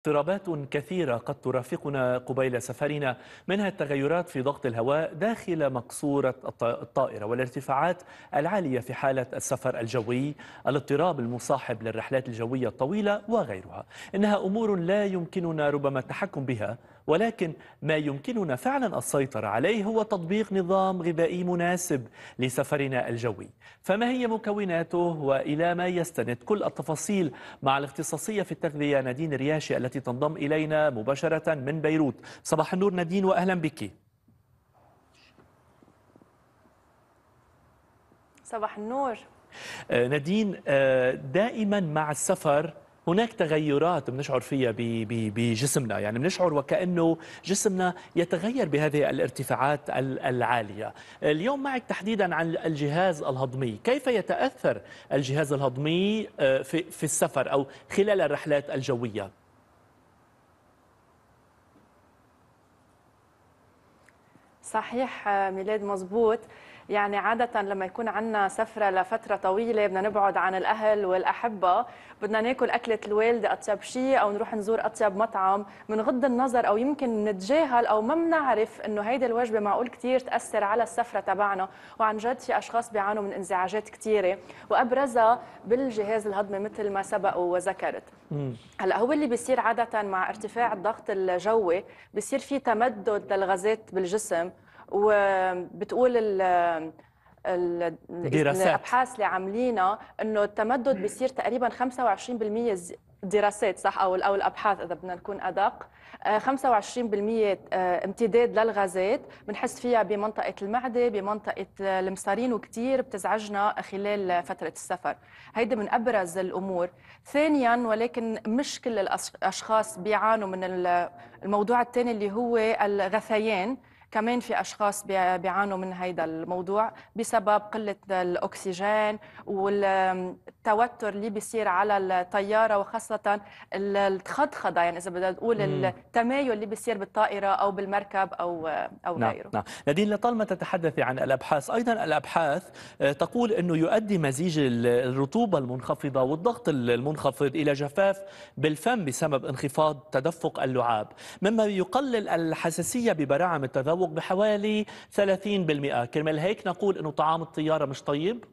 اضطرابات كثيرة قد ترافقنا قبيل سفرنا منها التغيرات في ضغط الهواء داخل مقصورة الطائرة والارتفاعات العالية في حالة السفر الجوي الاضطراب المصاحب للرحلات الجوية الطويلة وغيرها إنها أمور لا يمكننا ربما التحكم بها ولكن ما يمكننا فعلا السيطرة عليه هو تطبيق نظام غذائي مناسب لسفرنا الجوي فما هي مكوناته وإلى ما يستند كل التفاصيل مع الاختصاصية في التغذية نادين رياشي التي تنضم إلينا مباشرة من بيروت صباح النور نادين وأهلا بك صباح النور آه، نادين آه، دائما مع السفر هناك تغيرات بنشعر فيها بجسمنا يعني بنشعر وكأنه جسمنا يتغير بهذه الارتفاعات العالية اليوم معك تحديدا عن الجهاز الهضمي كيف يتأثر الجهاز الهضمي آه، في السفر أو خلال الرحلات الجوية صحيح آه، ميلاد مظبوط يعني عادة لما يكون عندنا سفرة لفترة طويلة بدنا نبعد عن الأهل والأحبة بدنا ناكل أكلة الوالدة أطيب شيء أو نروح نزور أطيب مطعم من غض النظر أو يمكن نتجاهل أو ما بنعرف إنه هيدي الوجبة معقول كثير تأثر على السفرة تبعنا وعن جد في أشخاص بيعانوا من انزعاجات كثيرة وأبرزها بالجهاز الهضمي مثل ما سبق وذكرت هلا هو اللي بيصير عادة مع ارتفاع الضغط الجوي بصير في تمدد للغازات بالجسم وبتقول ال الدراسات الابحاث اللي عاملينها انه التمدد بيصير تقريبا 25% دراسات صح او او الابحاث اذا بدنا نكون ادق 25% آه، آه، امتداد للغازات بنحس فيها بمنطقه المعده بمنطقه آه، المصارين وكثير بتزعجنا خلال فتره السفر هيدي من ابرز الامور ثانيا ولكن مش كل الاشخاص بيعانوا من الموضوع الثاني اللي هو الغثيان كمان في اشخاص بيعانوا من هذا الموضوع بسبب قله الاكسجين والتوتر اللي بيصير على الطياره وخاصه الخضخضه يعني اذا بدنا نقول التمايل اللي بيصير بالطائره او بالمركب او او نعم غيره نعم نادين لطالما تتحدثي عن الابحاث ايضا الابحاث آه، تقول انه يؤدي مزيج الرطوبه المنخفضه والضغط المنخفض الى جفاف بالفم بسبب انخفاض تدفق اللعاب مما يقلل الحساسيه ببراعم التذوق التذوق بحوالي 30% كرمال هيك نقول انه طعام الطياره مش طيب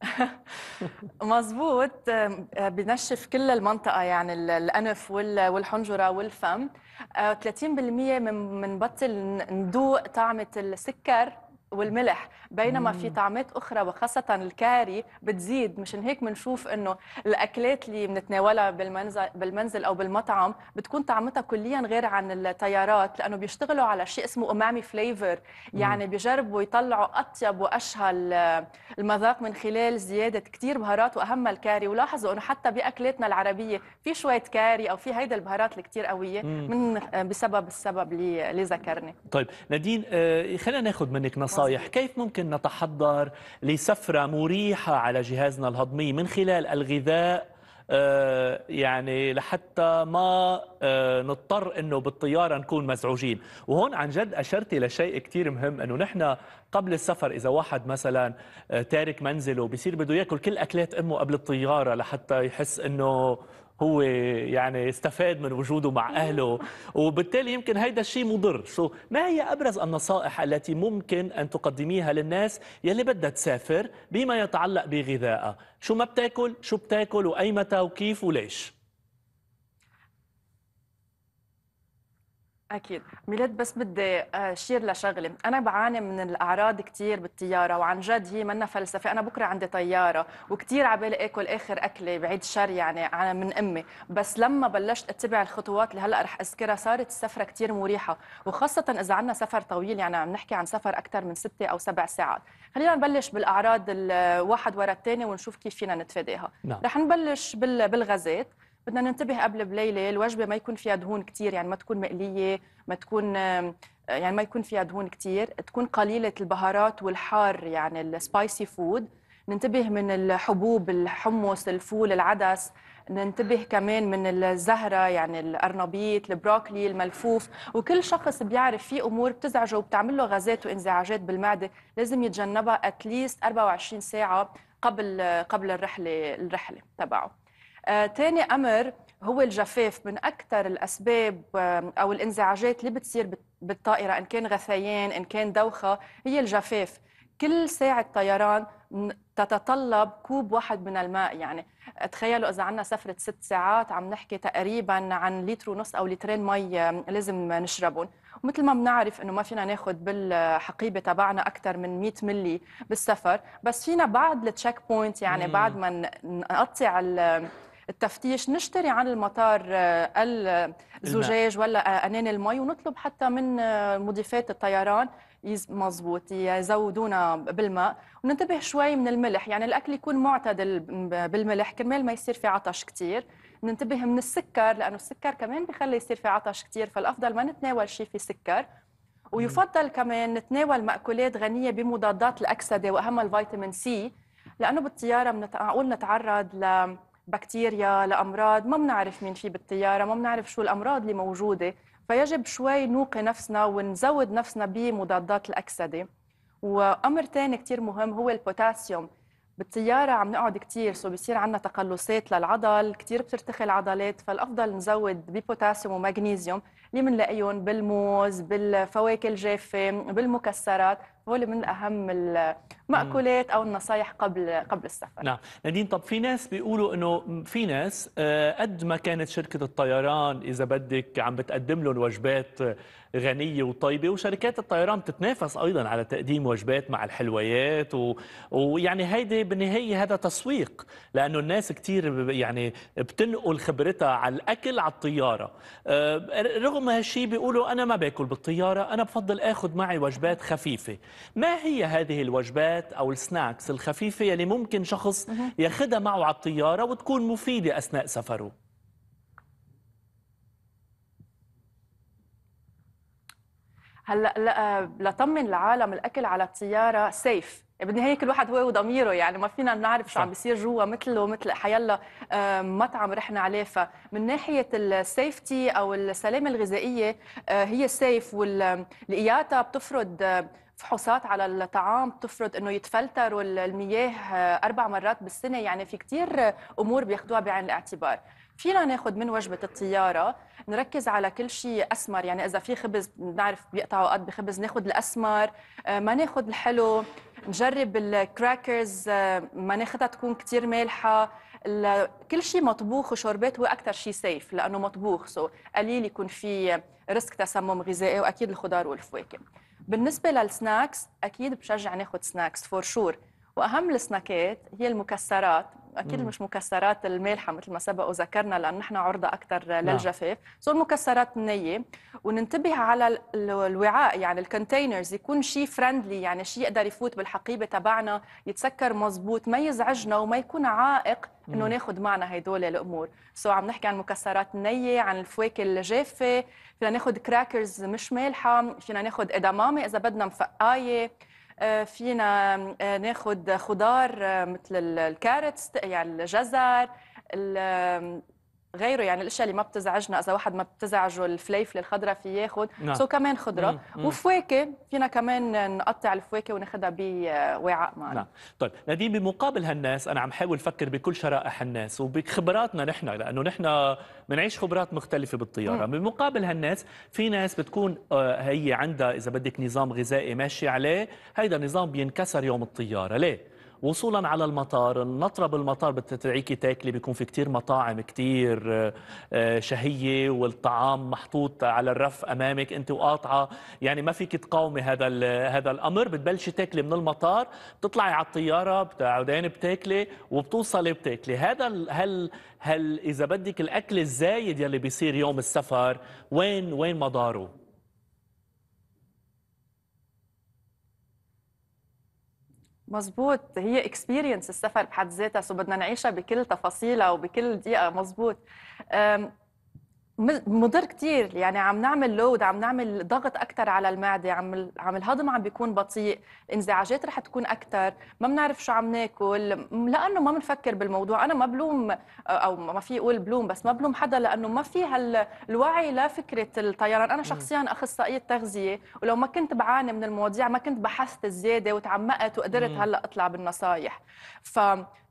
مظبوط بنشف كل المنطقه يعني الانف والحنجره والفم 30% آه، من بنبطل ندوق طعمه السكر والملح بينما مم. في طعمات اخرى وخاصه الكاري بتزيد مشان هيك بنشوف انه الاكلات اللي بنتناولها بالمنزل بالمنزل او بالمطعم بتكون طعمتها كليا غير عن التيارات لانه بيشتغلوا على شيء اسمه امامي فليفر يعني بيجربوا يطلعوا اطيب واشهى آه، المذاق من خلال زياده كثير بهارات واهمها الكاري ولاحظوا انه حتى باكلاتنا العربيه في شويه كاري او في هيدا البهارات اللي كثير قويه مم. من آه، بسبب السبب اللي ذكرني طيب نادين آه، خلينا ناخذ منك نص النصايح كيف ممكن نتحضر لسفرة مريحة على جهازنا الهضمي من خلال الغذاء آه، يعني لحتى ما آه، نضطر انه بالطياره نكون مزعوجين، وهون عن جد اشرتي لشيء كثير مهم انه نحن قبل السفر اذا واحد مثلا آه، تارك منزله بصير بده ياكل كل اكلات امه قبل الطياره لحتى يحس انه هو يعني استفاد من وجوده مع اهله وبالتالي يمكن هيدا الشيء مضر سو ما هي ابرز النصائح التي ممكن ان تقدميها للناس يلي بدها تسافر بما يتعلق بغذائها شو ما بتاكل شو بتاكل وايمتى وكيف وليش اكيد ميلاد بس بدي اشير آه، لشغله انا بعاني من الاعراض كثير بالطياره وعن جد هي منا فلسفه انا بكره عندي طياره وكثير عبالي اكل اخر اكله بعيد الشر يعني من امي بس لما بلشت اتبع الخطوات اللي هلا رح اذكرها صارت السفره كثير مريحه وخاصه اذا عندنا سفر طويل يعني عم نحكي عن سفر اكثر من ستة او سبع ساعات خلينا نبلش بالاعراض الواحد ورا الثاني ونشوف كيف فينا نتفاداها نعم. رح نبلش بالغازات بدنا ننتبه قبل بليله الوجبه ما يكون فيها دهون كثير يعني ما تكون مقليه ما تكون يعني ما يكون فيها دهون كثير تكون قليله البهارات والحار يعني السبايسي فود ننتبه من الحبوب الحمص الفول العدس ننتبه كمان من الزهرة يعني الأرنبيت البروكلي الملفوف وكل شخص بيعرف في أمور بتزعجه وبتعمل له غازات وانزعاجات بالمعدة لازم يتجنبها أتليست 24 ساعة قبل قبل الرحلة الرحلة تبعه ثاني آه، امر هو الجفاف من اكثر الاسباب او الانزعاجات اللي بتصير بالطائره ان كان غثيان ان كان دوخه هي الجفاف كل ساعه طيران تتطلب كوب واحد من الماء يعني تخيلوا اذا عندنا سفره ست ساعات عم نحكي تقريبا عن لتر ونص او لترين مي لازم نشربهم ومثل ما بنعرف انه ما فينا ناخذ بالحقيبه تبعنا اكثر من 100 ملي بالسفر بس فينا بعد التشيك بوينت يعني بعد ما نقطع التفتيش نشتري عن المطار آه، الزجاج ولا آه، انان المي ونطلب حتى من آه، مضيفات الطيران مضبوط يزودونا بالماء وننتبه شوي من الملح يعني الاكل يكون معتدل بالملح كرمال ما يصير في عطش كثير ننتبه من السكر لانه السكر كمان بخلي يصير في عطش كثير فالافضل ما نتناول شيء في سكر ويفضل كمان نتناول مأكولات غنية بمضادات الأكسدة وأهم الفيتامين سي لأنه بالطيارة معقول نتعرض ل بكتيريا لامراض ما بنعرف مين في بالطياره ما بنعرف شو الامراض اللي موجوده فيجب شوي نوقي نفسنا ونزود نفسنا بمضادات الاكسده وامر ثاني كثير مهم هو البوتاسيوم بالطياره عم نقعد كثير سو بصير عندنا تقلصات للعضل كثير بترتخي العضلات فالافضل نزود ببوتاسيوم ومغنيسيوم اللي بنلاقيهم بالموز بالفواكه الجافه بالمكسرات هول من اهم المأكولات او النصائح قبل قبل السفر نعم نادين طب في ناس بيقولوا انه في ناس آه، قد ما كانت شركه الطيران اذا بدك عم بتقدم لهم وجبات غنيه وطيبه وشركات الطيران بتتنافس ايضا على تقديم وجبات مع الحلويات و... ويعني هيدي بالنهايه هذا تسويق لانه الناس كثير يعني بتنقل خبرتها على الاكل على الطياره آه، رغم هم هالشيء بيقولوا أنا ما باكل بالطيارة أنا بفضل آخذ معي وجبات خفيفة ما هي هذه الوجبات أو السناكس الخفيفة يلي ممكن شخص ياخذها معه على الطيارة وتكون مفيدة أثناء سفره هلا لطمن العالم الاكل على الطياره سيف بالنهايه كل واحد هو وضميره يعني ما فينا نعرف شو عم بيصير جوا مثله مثل حيلا آه، مطعم رحنا عليه فمن ناحيه السيفتي او السلامه الغذائيه آه، هي السيف والاياتا بتفرض آه، فحوصات على الطعام بتفرض انه يتفلتروا المياه اربع مرات بالسنه يعني في كثير امور بياخذوها بعين الاعتبار فينا ناخذ من وجبه الطياره نركز على كل شيء اسمر يعني اذا في خبز بنعرف بيقطعوا قد بخبز ناخذ الاسمر ما ناخذ الحلو نجرب الكراكرز آه، مناختها تكون كثير مالحه كل شيء مطبوخ وشوربات هو اكثر شيء سيف لانه مطبوخ سو قليل يكون في ريسك تسمم غذائي واكيد الخضار والفواكه بالنسبه للسناكس اكيد بشجع ناخذ سناكس فور شور واهم السناكات هي المكسرات اكيد مش مكسرات المالحه مثل ما سبق وذكرنا لان نحن عرضه اكثر نعم. للجفاف سو المكسرات النيه وننتبه على الوعاء يعني الكونتينرز يكون شيء فرندلي يعني شيء يقدر يفوت بالحقيبه تبعنا يتسكر مزبوط ما يزعجنا وما يكون عائق انه ناخذ معنا هدول الامور سو عم نحكي عن مكسرات النيه عن الفواكه الجافه فينا ناخذ كراكرز مش مالحه فينا ناخذ ادامامي اذا بدنا مفقايه آه، فينا آه، ناخذ خضار آه، مثل الكارتس يعني الجزر غيره يعني الاشياء اللي ما بتزعجنا اذا واحد ما بتزعجه الفليفله الخضراء في ياخذ نعم. سو كمان خضره وفواكه فينا كمان نقطع الفواكه وناخذها بوعاء معنا نعم طيب نديم بمقابل هالناس انا عم حاول افكر بكل شرائح الناس وبخبراتنا نحن لانه نحن بنعيش خبرات مختلفه بالطياره مم. بمقابل هالناس في ناس بتكون آه، هي عندها اذا بدك نظام غذائي ماشي عليه هيدا نظام بينكسر يوم الطياره ليه وصولا على المطار النطرة بالمطار بتدعيكي تاكلي بيكون في كتير مطاعم كتير آه، آه، شهية والطعام محطوط على الرف أمامك أنت وقاطعة يعني ما فيك تقاومي هذا هذا الأمر بتبلشي تاكلي من المطار بتطلعي على الطيارة بتعودين بتاكلي وبتوصلي بتاكلي هذا هل هل إذا بدك الأكل الزايد يلي بيصير يوم السفر وين وين مداره؟ مزبوط هي اكسبيرينس السفر بحد ذاتها سو بدنا نعيشها بكل تفاصيلها وبكل دقيقه مزبوط مضر كتير يعني عم نعمل لود عم نعمل ضغط اكثر على المعده عم عم الهضم عم بيكون بطيء انزعاجات رح تكون اكثر ما بنعرف شو عم ناكل لانه ما بنفكر بالموضوع انا ما بلوم او ما في اقول بلوم بس ما بلوم حدا لانه ما في هالوعي لفكره الطيران انا شخصيا اخصائيه تغذيه ولو ما كنت بعاني من المواضيع ما كنت بحثت الزياده وتعمقت وقدرت هلا اطلع بالنصايح ف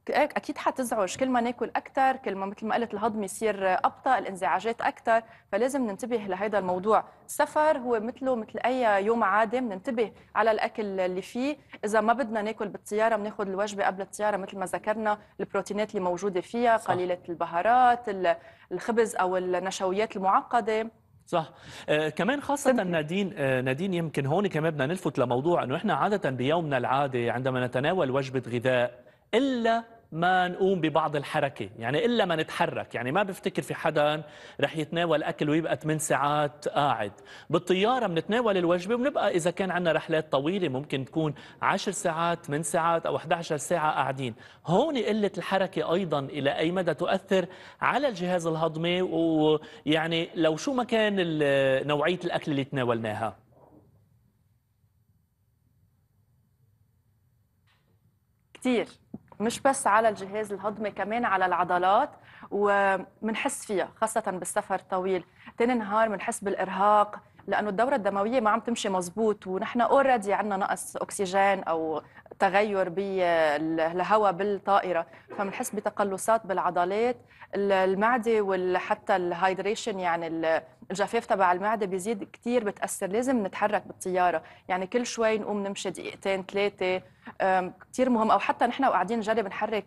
اكيد حتزعج كل ما ناكل اكثر كل ما مثل ما قلت الهضم يصير ابطا الانزعاجات اكثر فلازم ننتبه لهذا الموضوع السفر هو مثله مثل اي يوم عادي بننتبه على الاكل اللي فيه اذا ما بدنا ناكل بالطياره بناخذ الوجبه قبل الطياره مثل ما ذكرنا البروتينات اللي موجوده فيها صح. قليله البهارات الخبز او النشويات المعقده صح آه كمان خاصة نادين آه نادين يمكن هون كمان بدنا نلفت لموضوع انه احنا عادة بيومنا العادي عندما نتناول وجبة غذاء الا ما نقوم ببعض الحركة يعني إلا ما نتحرك يعني ما بفتكر في حدا رح يتناول أكل ويبقى 8 ساعات قاعد بالطيارة بنتناول الوجبة وبنبقى إذا كان عندنا رحلات طويلة ممكن تكون 10 ساعات 8 ساعات أو 11 ساعة قاعدين هون قلة الحركة أيضا إلى أي مدى تؤثر على الجهاز الهضمي ويعني لو شو ما كان نوعية الأكل اللي تناولناها كثير مش بس على الجهاز الهضمي كمان على العضلات ومنحس فيها خاصة بالسفر الطويل تاني نهار منحس بالإرهاق لأنه الدورة الدموية ما عم تمشي مزبوط ونحن اوريدي عندنا نقص أكسجين أو تغير بالهواء بالطائرة فمنحس بتقلصات بالعضلات المعدة وحتى الهايدريشن يعني الجفاف تبع المعده بيزيد كثير بتاثر لازم نتحرك بالطياره يعني كل شوي نقوم نمشي دقيقتين ثلاثه كثير مهم او حتى نحن قاعدين نجرب نحرك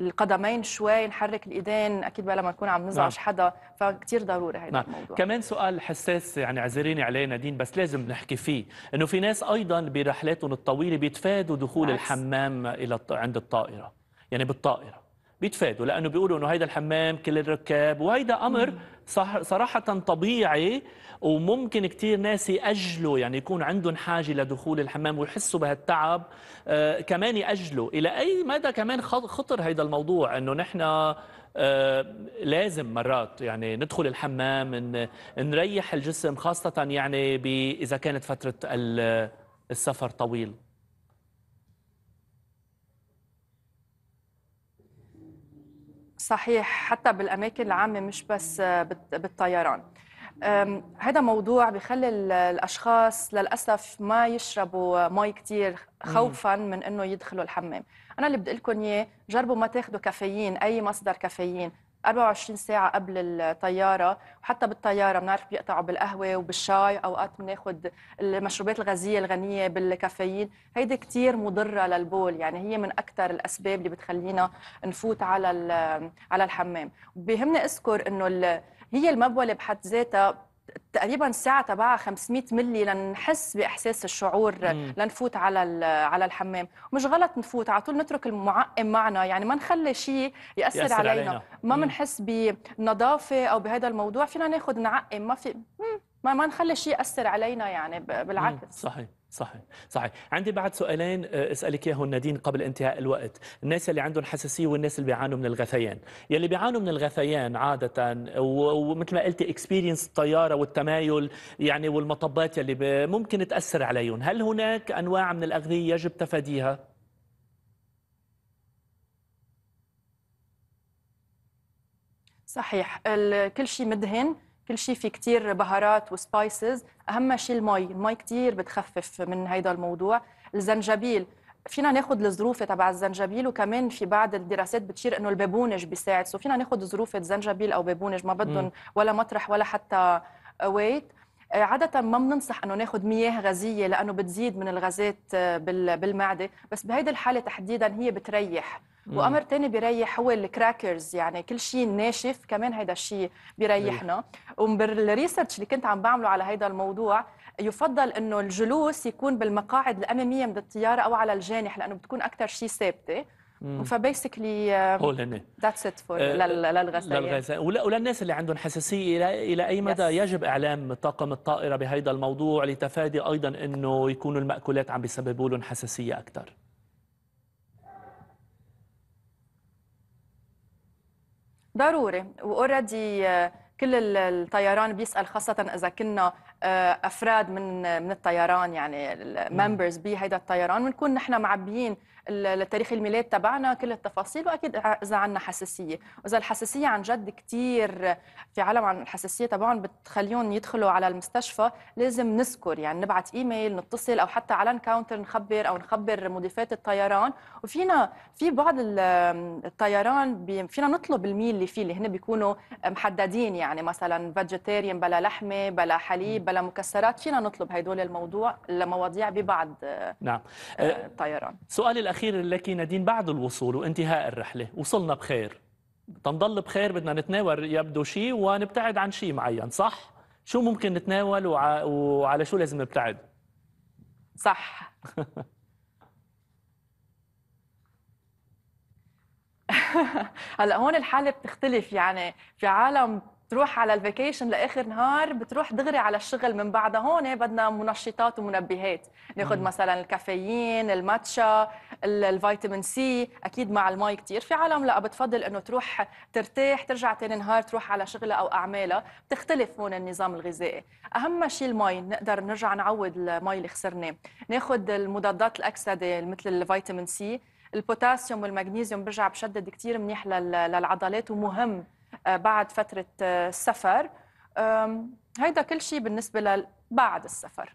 القدمين شوي نحرك الايدين اكيد بلا ما نكون عم نزعج نعم. حدا فكتير ضروري هذا نعم. الموضوع كمان سؤال حساس يعني اعذريني عليه نادين بس لازم نحكي فيه انه في ناس ايضا برحلاتهم الطويله بيتفادوا دخول عكس. الحمام الى عند الطائره يعني بالطائره بيتفادوا لانه بيقولوا انه هيدا الحمام كل الركاب وهيدا امر صراحه طبيعي وممكن كثير ناس ياجلوا يعني يكون عندهم حاجه لدخول الحمام ويحسوا بهالتعب آه كمان ياجلوا الى اي مدى كمان خطر هيدا الموضوع انه نحن آه لازم مرات يعني ندخل الحمام إن نريح الجسم خاصه يعني اذا كانت فتره السفر طويل صحيح حتى بالاماكن العامه مش بس آه، بالطيران هذا موضوع بخلي الاشخاص للاسف ما يشربوا مي كثير خوفا من انه يدخلوا الحمام انا اللي بدي لكم اياه جربوا ما تاخذوا كافيين اي مصدر كافيين 24 ساعه قبل الطياره وحتى بالطياره بنعرف بيقطعوا بالقهوه وبالشاي اوقات بناخذ المشروبات الغازيه الغنيه بالكافيين هيدي كثير مضره للبول يعني هي من اكثر الاسباب اللي بتخلينا نفوت على على الحمام بيهمني اذكر انه هي المبوله بحد ذاتها تقريبا ساعة تبعها 500 ملي لنحس باحساس الشعور مم. لنفوت على على الحمام مش غلط نفوت على طول نترك المعقم معنا يعني ما نخلي شيء ياثر, يأثر علينا. علينا ما بنحس بنظافه او بهذا الموضوع فينا ناخذ نعقم ما في ما ما نخلي شيء ياثر علينا يعني بالعكس مم. صحيح صحيح صحيح عندي بعد سؤالين آه، اسالك اياهم نادين قبل انتهاء الوقت الناس اللي عندهم حساسيه والناس اللي بيعانوا من الغثيان يلي بيعانوا من الغثيان عاده ومثل ما قلتي اكسبيرينس الطياره والتمايل يعني والمطبات يلي ممكن تاثر عليهم هل هناك انواع من الاغذيه يجب تفاديها صحيح كل شيء مدهن كل شيء في كتير بهارات وسبايسز اهم شيء المي المي كتير بتخفف من هيدا الموضوع الزنجبيل فينا ناخذ الظروف تبع الزنجبيل وكمان في بعض الدراسات بتشير انه البابونج بيساعد سو فينا ناخذ ظروف زنجبيل او بابونج ما بدهم ولا مطرح ولا حتى ويت آه، عادة ما بننصح انه ناخذ مياه غازية لانه بتزيد من الغازات آه، بالمعدة بس بهيدي الحالة تحديدا هي بتريح وامر ثاني بيريح هو الكراكرز يعني كل شيء ناشف كمان هيدا الشيء بيريحنا وبالريسيرش أيوة. اللي كنت عم بعمله على هيدا الموضوع يفضل انه الجلوس يكون بالمقاعد الاماميه من الطياره او على الجانح لانه بتكون اكثر شيء ثابته فبيسكلي ذاتس ات فور للغثيان للغثيان وللناس اللي عندهم حساسيه الى الى اي مدى yes. يجب اعلام طاقم الطائره بهذا الموضوع لتفادي ايضا انه يكونوا الماكولات عم بيسببوا لهم حساسيه اكثر ضروري واوريدي آه، كل الطيران بيسال خاصه اذا كنا آه، افراد من من الطيران يعني الممبرز نعم. بهيدا الطيران بنكون نحن معبيين التاريخ الميلاد تبعنا كل التفاصيل واكيد اذا عندنا حساسيه واذا الحساسيه عن جد كثير في عالم عن الحساسيه تبعهم بتخليهم يدخلوا على المستشفى لازم نذكر يعني نبعث ايميل نتصل او حتى على الكاونتر نخبر او نخبر مضيفات الطيران وفينا في بعض الطيران فينا نطلب الميل اللي فيه اللي هن بيكونوا محددين يعني مثلا فيجيتيريان بلا لحمه بلا حليب بلا مكسرات فينا نطلب هدول الموضوع لمواضيع ببعض آه، نعم الطيران آه، آه، سؤالي الأخير لك نادين بعد الوصول وانتهاء الرحلة وصلنا بخير تنضل بخير بدنا نتناول يبدو شيء ونبتعد عن شيء معين صح؟ شو ممكن نتناول وع وعلى شو لازم نبتعد؟ صح هلا هون الحاله بتختلف يعني في عالم تروح على الفيكيشن لاخر نهار بتروح دغري على الشغل من بعدها هون إيه، بدنا منشطات ومنبهات ناخذ مثلا الكافيين الماتشا الفيتامين سي اكيد مع المي كثير في عالم لا بتفضل انه تروح ترتاح ترجع ثاني نهار تروح على شغلها او اعمالها بتختلف هون النظام الغذائي اهم شيء المي نقدر نرجع نعوض المي اللي خسرناه ناخذ المضادات الاكسده مثل الفيتامين سي البوتاسيوم والمغنيسيوم برجع بشدد كثير منيح للعضلات ومهم آه، بعد فترة آه، السفر هيدا كل شيء بالنسبة لبعد السفر